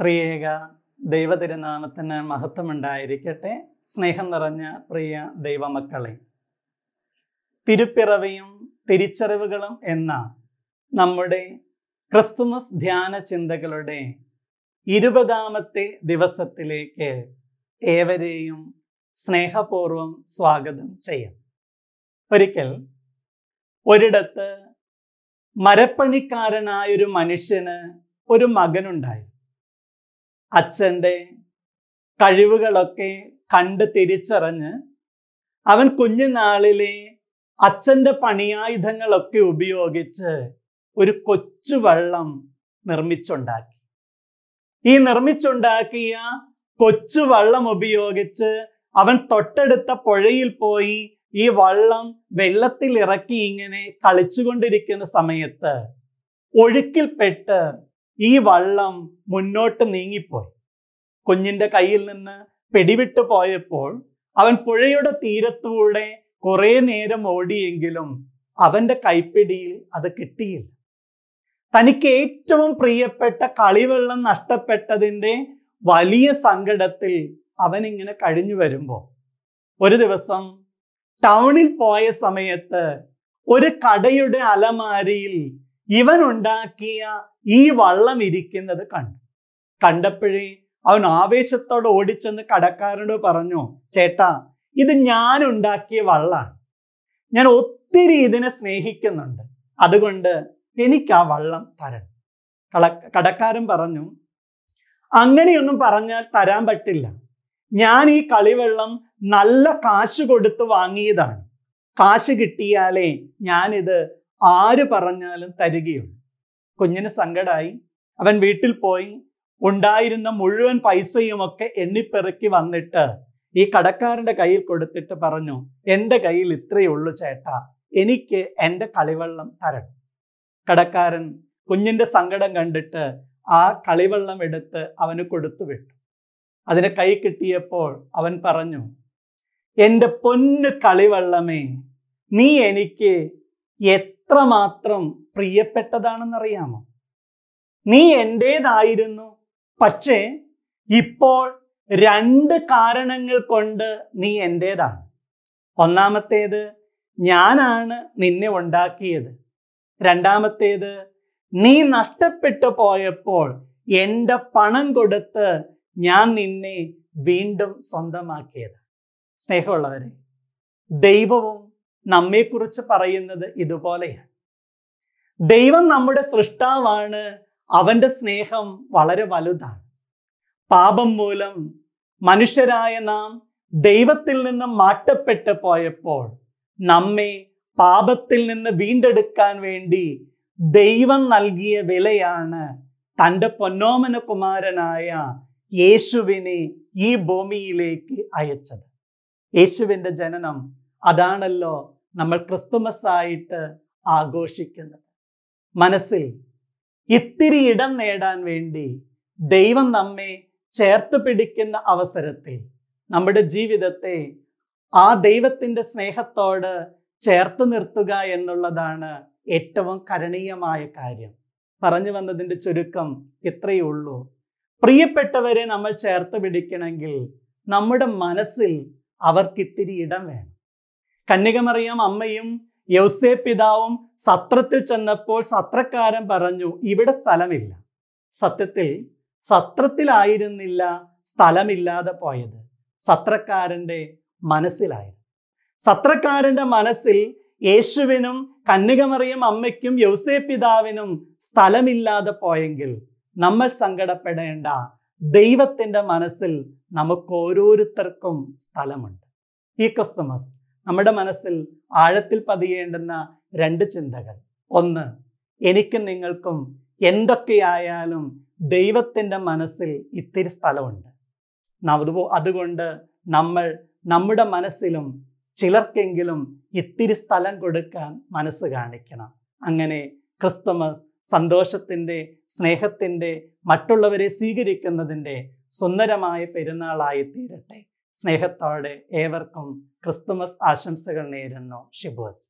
ത്രിയേക ദൈവതിരുനാമത്തിന് മഹത്വമുണ്ടായിരിക്കട്ടെ സ്നേഹം നിറഞ്ഞ പ്രിയ ദൈവമക്കളെ തിരുപ്പിറവിയും തിരിച്ചറിവുകളും എന്ന നമ്മുടെ ക്രിസ്തുമസ് ധ്യാന ചിന്തകളുടെ ഇരുപതാമത്തെ ദിവസത്തിലേക്ക് ഏവരെയും സ്നേഹപൂർവം സ്വാഗതം ചെയ്യാം ഒരിക്കൽ ഒരിടത്ത് മരപ്പണിക്കാരനായൊരു മനുഷ്യന് ഒരു മകനുണ്ടായി അച്ഛൻ്റെ കഴിവുകളൊക്കെ കണ്ട് തിരിച്ചറിഞ്ഞ് അവൻ കുഞ്ഞുനാളിലെ അച്ഛൻ്റെ പണിയായുധങ്ങളൊക്കെ ഉപയോഗിച്ച് ഒരു കൊച്ചു വള്ളം നിർമ്മിച്ചുണ്ടാക്കി ഈ നിർമ്മിച്ചുണ്ടാക്കിയ കൊച്ചു വള്ളം ഉപയോഗിച്ച് അവൻ തൊട്ടടുത്ത പുഴയിൽ പോയി ഈ വള്ളം വെള്ളത്തിൽ ഇറക്കി ഇങ്ങനെ കളിച്ചുകൊണ്ടിരിക്കുന്ന സമയത്ത് ഒഴുക്കിൽപ്പെട്ട് ഈ വള്ളം മുന്നോട്ട് നീങ്ങിപ്പോയി കുഞ്ഞിൻ്റെ കയ്യിൽ നിന്ന് പിടിവിട്ടു പോയപ്പോൾ അവൻ പുഴയുടെ തീരത്തൂടെ കുറേ നേരം ഓടിയെങ്കിലും അവൻ്റെ കൈപ്പിടിയിൽ അത് കിട്ടിയില്ല തനിക്ക് ഏറ്റവും പ്രിയപ്പെട്ട കളിവെള്ളം നഷ്ടപ്പെട്ടതിൻ്റെ വലിയ സങ്കടത്തിൽ അവനിങ്ങനെ കഴിഞ്ഞു വരുമ്പോൾ ഒരു ദിവസം ടൗണിൽ പോയ സമയത്ത് ഒരു കടയുടെ അലമാരിയിൽ ഇവൻ ഉണ്ടാക്കിയ ഈ വള്ളം ഇരിക്കുന്നത് കണ്ടു കണ്ടപ്പോഴേ അവൻ ആവേശത്തോടെ ഓടിച്ചെന്ന് കടക്കാരനോട് പറഞ്ഞു ചേട്ടാ ഇത് ഞാൻ ഉണ്ടാക്കിയ വള്ളാണ് ഞാൻ ഒത്തിരി ഇതിനെ സ്നേഹിക്കുന്നുണ്ട് അതുകൊണ്ട് എനിക്ക് ആ വള്ളം തരണം കടക്കാരൻ പറഞ്ഞു അങ്ങനെയൊന്നും പറഞ്ഞാൽ തരാൻ പറ്റില്ല ഞാൻ ഈ കളിവെള്ളം നല്ല കാശ് കൊടുത്ത് വാങ്ങിയതാണ് കാശ് കിട്ടിയാലേ ഞാനിത് ആര് പറഞ്ഞാലും തരികയും കുഞ്ഞിന് സങ്കടമായി അവൻ വീട്ടിൽ പോയി ഉണ്ടായിരുന്ന മുഴുവൻ പൈസയുമൊക്കെ എണ്ണിപ്പെറുക്കി വന്നിട്ട് ഈ കടക്കാരൻ്റെ കയ്യിൽ കൊടുത്തിട്ട് പറഞ്ഞു എൻ്റെ കയ്യിൽ ഇത്രയേ ഉള്ളൂ ചേട്ടാ എനിക്ക് എൻ്റെ കളിവെള്ളം തരണം കടക്കാരൻ കുഞ്ഞിൻ്റെ സങ്കടം കണ്ടിട്ട് ആ കളിവെള്ളം എടുത്ത് അവന് കൊടുത്തു വിട്ടു അതിന് കൈ കിട്ടിയപ്പോൾ അവൻ പറഞ്ഞു എൻ്റെ പൊന്ന് കളിവെള്ളമേ നീ എനിക്ക് എത്ര എത്രമാത്രം പ്രിയപ്പെട്ടതാണെന്നറിയാമോ നീ എൻ്റേതായിരുന്നു പക്ഷേ ഇപ്പോൾ രണ്ട് കാരണങ്ങൾ കൊണ്ട് നീ എൻ്റേതാണ് ഒന്നാമത്തേത് ഞാനാണ് നിന്നെ ഉണ്ടാക്കിയത് രണ്ടാമത്തേത് നീ നഷ്ടപ്പെട്ടു പോയപ്പോൾ എൻ്റെ പണം കൊടുത്ത് ഞാൻ നിന്നെ വീണ്ടും സ്വന്തമാക്കിയത് സ്നേഹമുള്ളവരെ ദൈവവും നമ്മെക്കുറിച്ച് പറയുന്നത് ഇതുപോലെയാണ് ദൈവം നമ്മുടെ സൃഷ്ടാവാണ് അവൻ്റെ സ്നേഹം വളരെ വലുതാണ് പാപം മൂലം മനുഷ്യരായ നാം ദൈവത്തിൽ നിന്ന് മാറ്റപ്പെട്ട് പോയപ്പോൾ നമ്മെ പാപത്തിൽ നിന്ന് വീണ്ടെടുക്കാൻ വേണ്ടി ദൈവം നൽകിയ വിലയാണ് തൻ്റെ പൊന്നോമന കുമാരനായ യേശുവിനെ ഈ ഭൂമിയിലേക്ക് അയച്ചത് യേശുവിൻ്റെ ജനനം അതാണല്ലോ നമ്മൾ ക്രിസ്തുമസ് ആയിട്ട് ആഘോഷിക്കുന്നത് മനസ്സിൽ ഇത്തിരി ഇടം നേടാൻ വേണ്ടി ദൈവം നമ്മെ ചേർത്ത് പിടിക്കുന്ന അവസരത്തിൽ നമ്മുടെ ജീവിതത്തെ ആ ദൈവത്തിൻ്റെ സ്നേഹത്തോട് ചേർത്ത് നിർത്തുക എന്നുള്ളതാണ് ഏറ്റവും കരണീയമായ കാര്യം പറഞ്ഞു വന്നതിൻ്റെ ചുരുക്കം ഇത്രയേ ഉള്ളൂ പ്രിയപ്പെട്ടവരെ നമ്മൾ ചേർത്ത് പിടിക്കണമെങ്കിൽ നമ്മുടെ മനസ്സിൽ അവർക്കിത്തിരി ഇടം വേണം കന്യകമറിയാം അമ്മയും യൗസേ പിതാവും സത്രത്തിൽ ചെന്നപ്പോൾ സത്രക്കാരൻ പറഞ്ഞു ഇവിടെ സ്ഥലമില്ല സത്യത്തിൽ സത്രത്തിലായിരുന്നില്ല സ്ഥലമില്ലാതെ പോയത് സത്രക്കാരൻ്റെ മനസ്സിലായിരുന്നു സത്രക്കാരൻ്റെ മനസ്സിൽ യേശുവിനും കന്യകമറിയം അമ്മയ്ക്കും യൗസേ പിതാവിനും സ്ഥലമില്ലാതെ പോയെങ്കിൽ നമ്മൾ സങ്കടപ്പെടേണ്ട ദൈവത്തിൻ്റെ മനസ്സിൽ നമുക്ക് ഓരോരുത്തർക്കും സ്ഥലമുണ്ട് ഈ ക്രിസ്തുമസ് നമ്മുടെ മനസ്സിൽ ആഴത്തിൽ പതിയേണ്ടുന്ന രണ്ട് ചിന്തകൾ ഒന്ന് എനിക്കും നിങ്ങൾക്കും എന്തൊക്കെയായാലും ദൈവത്തിൻ്റെ മനസ്സിൽ ഇത്തിരി സ്ഥലമുണ്ട് അതുകൊണ്ട് നമ്മൾ നമ്മുടെ മനസ്സിലും ചിലർക്കെങ്കിലും ഇത്തിരി സ്ഥലം കൊടുക്കാൻ മനസ്സ് കാണിക്കണം അങ്ങനെ ക്രിസ്തുമസ് സന്തോഷത്തിൻ്റെ സ്നേഹത്തിൻ്റെ മറ്റുള്ളവരെ സ്വീകരിക്കുന്നതിൻ്റെ സുന്ദരമായ പെരുന്നാളായി തീരട്ടെ സ്നേഹത്തോടെ ഏവർക്കും ക്രിസ്തുമസ് ആശംസകൾ നേരുന്നു ഷിബോജ്